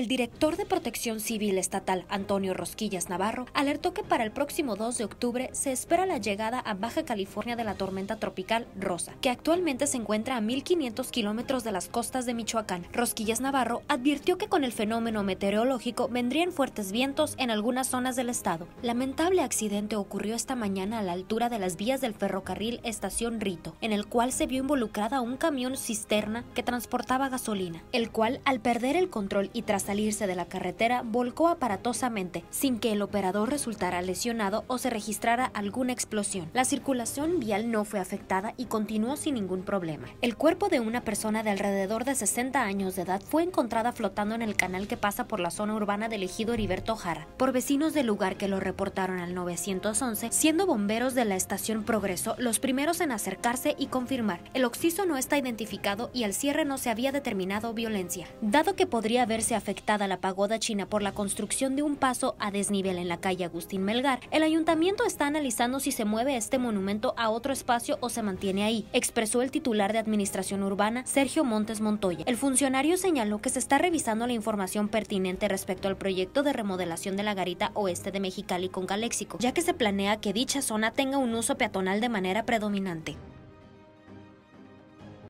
el director de Protección Civil Estatal, Antonio Rosquillas Navarro, alertó que para el próximo 2 de octubre se espera la llegada a Baja California de la tormenta tropical Rosa, que actualmente se encuentra a 1.500 kilómetros de las costas de Michoacán. Rosquillas Navarro advirtió que con el fenómeno meteorológico vendrían fuertes vientos en algunas zonas del estado. Lamentable accidente ocurrió esta mañana a la altura de las vías del ferrocarril Estación Rito, en el cual se vio involucrada un camión cisterna que transportaba gasolina, el cual al perder el control y tras salirse de la carretera, volcó aparatosamente, sin que el operador resultara lesionado o se registrara alguna explosión. La circulación vial no fue afectada y continuó sin ningún problema. El cuerpo de una persona de alrededor de 60 años de edad fue encontrada flotando en el canal que pasa por la zona urbana del ejido Heriberto Jara, por vecinos del lugar que lo reportaron al 911, siendo bomberos de la estación Progreso los primeros en acercarse y confirmar. El occiso no está identificado y al cierre no se había determinado violencia. Dado que podría haberse afectado la pagoda china por la construcción de un paso a desnivel en la calle Agustín Melgar, el ayuntamiento está analizando si se mueve este monumento a otro espacio o se mantiene ahí, expresó el titular de Administración Urbana, Sergio Montes Montoya. El funcionario señaló que se está revisando la información pertinente respecto al proyecto de remodelación de la garita oeste de Mexicali con Galéxico, ya que se planea que dicha zona tenga un uso peatonal de manera predominante.